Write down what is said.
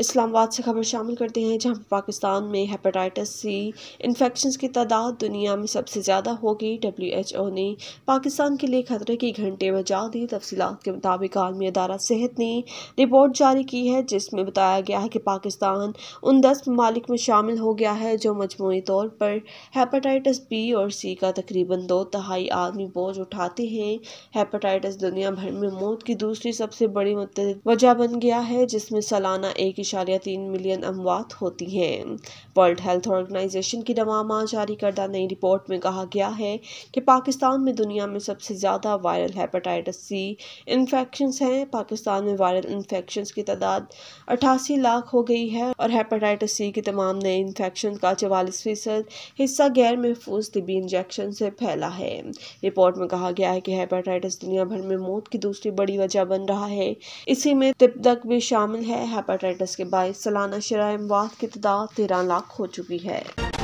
इस्लामाबाद से खबर शामिल करते हैं जहां पाकिस्तान में हेपेटाइटिस सी इन्फेक्शन की तादाद दुनिया में सबसे ज़्यादा होगी डब्ल्यू एच ओ ने पाकिस्तान के लिए खतरे की घंटे बजा दी तफसीत के मुताबिक आलमी अदारा सेहत ने रिपोर्ट जारी की है जिसमें बताया गया है कि पाकिस्तान उन दस ममालिक में शामिल हो गया है जो मजमू तौर पर हेपेटाइटिस बी और सी का तकरीबन दो तहाई आदमी बोझ उठाते हैं हेपेटाइटिस दुनिया भर में मौत की दूसरी सबसे बड़ी वजह बन गया है जिसमें सालाना एक इशारिया तीन मिलियन अमवात होती हैं वर्ल्ड हेल्थ ऑर्गेनाइजेशन की नवामा जारी करदा नई रिपोर्ट में कहा गया है कि पाकिस्तान में दुनिया में सबसे ज़्यादा वायरल हेपेटाइटिस सी इन्फेक्शन हैं पाकिस्तान में वायरल इन्फेक्शन की तादाद अट्ठासी लाख हो गई है और हेपेटाइटिस सी की तमाम नए इन्फेक्शन का चवालीस फीसद हिस्सा गैर महफूज तबी इंजेक्शन से फैला है रिपोर्ट में कहा गया है कि हेपेटाइटिस दुनिया भर में मौत की दूसरी बड़ी वजह बन रहा है इसी में तिब्दक भी शामिल है हेपेटाइटिस کے باعث سالانہ شرائم وات کی تعداد تیرہ لاکھ ہو چکی ہے